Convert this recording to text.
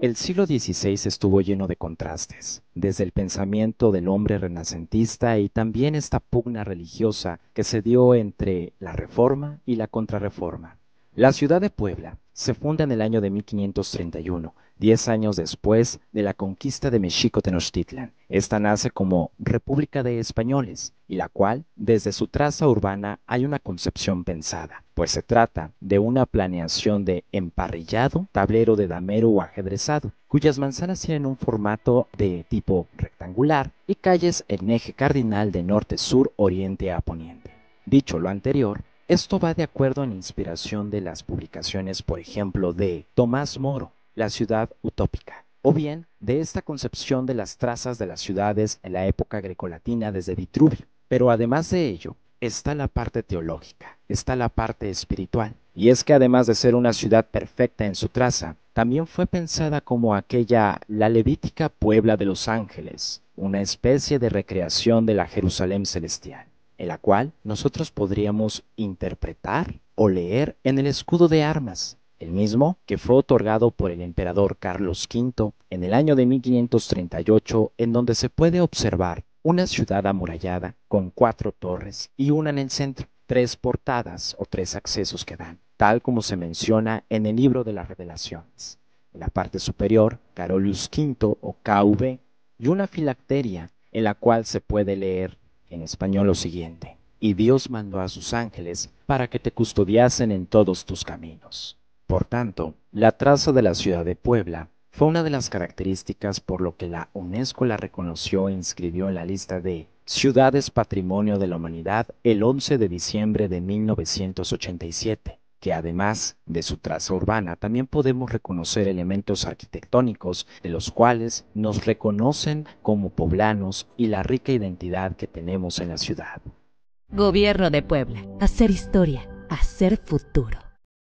El siglo XVI estuvo lleno de contrastes, desde el pensamiento del hombre renacentista y también esta pugna religiosa que se dio entre la Reforma y la Contrarreforma. La ciudad de Puebla se funda en el año de 1531 diez años después de la conquista de México Tenochtitlan. Esta nace como República de Españoles, y la cual, desde su traza urbana, hay una concepción pensada, pues se trata de una planeación de emparrillado, tablero de damero o ajedrezado, cuyas manzanas tienen un formato de tipo rectangular y calles en eje cardinal de norte-sur, oriente a poniente. Dicho lo anterior, esto va de acuerdo en inspiración de las publicaciones, por ejemplo, de Tomás Moro, la ciudad utópica, o bien de esta concepción de las trazas de las ciudades en la época grecolatina desde Vitruvio. Pero además de ello, está la parte teológica, está la parte espiritual. Y es que además de ser una ciudad perfecta en su traza, también fue pensada como aquella la levítica Puebla de los Ángeles, una especie de recreación de la Jerusalén celestial, en la cual nosotros podríamos interpretar o leer en el escudo de armas, el mismo que fue otorgado por el emperador Carlos V en el año de 1538, en donde se puede observar una ciudad amurallada con cuatro torres y una en el centro, tres portadas o tres accesos que dan, tal como se menciona en el libro de las revelaciones. En la parte superior, Carolus V o KV, y una filacteria en la cual se puede leer en español lo siguiente. Y Dios mandó a sus ángeles para que te custodiasen en todos tus caminos. Por tanto, la traza de la ciudad de Puebla fue una de las características por lo que la UNESCO la reconoció e inscribió en la lista de Ciudades Patrimonio de la Humanidad el 11 de diciembre de 1987, que además de su traza urbana también podemos reconocer elementos arquitectónicos de los cuales nos reconocen como poblanos y la rica identidad que tenemos en la ciudad. Gobierno de Puebla, hacer historia, hacer futuro.